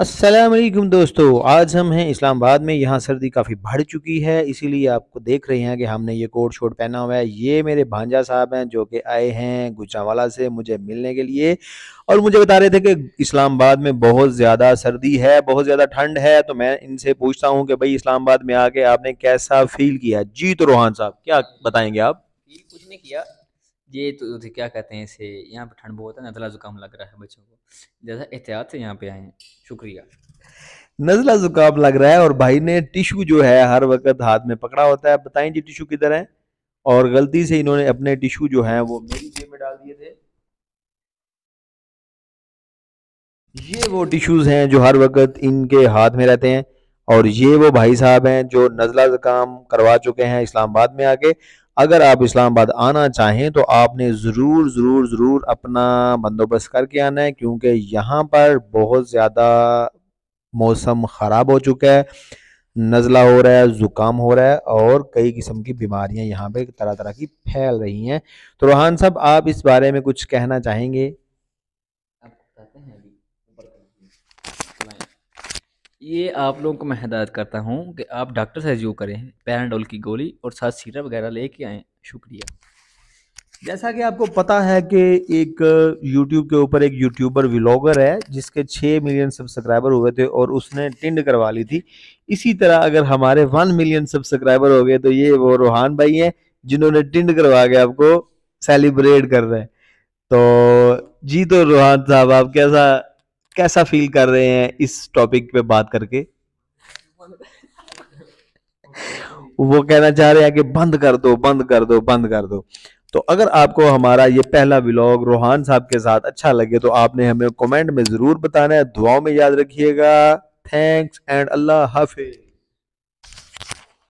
असलम दोस्तों आज हम हैं इस्लामाबाद में यहाँ सर्दी काफ़ी बढ़ चुकी है इसीलिए आपको देख रहे हैं कि हमने ये कोट शोट पहना हुआ है ये मेरे भांजा साहब हैं जो कि आए हैं गुजरावाला से मुझे मिलने के लिए और मुझे बता रहे थे कि इस्लामाबाद में बहुत ज़्यादा सर्दी है बहुत ज़्यादा ठंड है तो मैं इनसे पूछता हूँ कि भाई इस्लामाबाद में आके आपने कैसा फील किया जी तो रोहान साहब क्या बताएंगे आप फील कुछ नहीं किया ये तो, तो क्या कहते हैं इसे यहाँ पे ठंड बहुत है नजला जुकाम लग रहा है बच्चों को ज़्यादा एहतियात से यहाँ पे आए हैं शुक्रिया नजला जुकाम लग रहा है और भाई ने टिशू जो है हर वक्त हाथ में पकड़ा होता है बताएं जी टिशू किधर है और गलती से इन्होंने अपने टिशू जो है वो मेरी जेब में डाल दिए थे ये वो टिश्यूज़ हैं जो हर वक्त इनके हाथ में रहते हैं और ये वो भाई साहब हैं जो नज़ला ज़ुकाम करवा चुके हैं इस्लामाबाद में आके अगर आप इस्लामाबाद आना चाहें तो आपने ज़रूर ज़रूर ज़रूर अपना बंदोबस्त करके आना है क्योंकि यहाँ पर बहुत ज़्यादा मौसम ख़राब हो चुका है नज़ला हो रहा है ज़ुकाम हो रहा है और कई किस्म की बीमारियां यहाँ पे तरह तरह की फैल रही हैं तो रोहान साहब आप इस बारे में कुछ कहना चाहेंगे ये आप लोगों को मैं हिदायत करता हूँ कि आप डॉक्टर से जो करें पैरानडोल की गोली और साथ सीरा वगैरह लेके आएँ शुक्रिया जैसा कि आपको पता है कि एक YouTube के ऊपर एक यूट्यूबर व्लॉगर है जिसके 6 मिलियन सब्सक्राइबर हुए थे और उसने टिंड करवा ली थी इसी तरह अगर हमारे 1 मिलियन सब्सक्राइबर हो गए तो ये वो रोहान भाई हैं जिन्होंने टिंड करवा के आपको सेलिब्रेट कर रहे हैं तो जी तो रोहान साहब आप कैसा कैसा फील कर रहे हैं इस टॉपिक पे बात करके वो कहना चाह रहे हैं कि बंद कर दो बंद कर दो बंद कर दो तो अगर आपको हमारा ये पहला व्लॉग रोहान साहब के साथ अच्छा लगे तो आपने हमें कमेंट में ज़रूर बताना है दुआओं में याद रखिएगा थैंक्स एंड अल्लाह हाफिज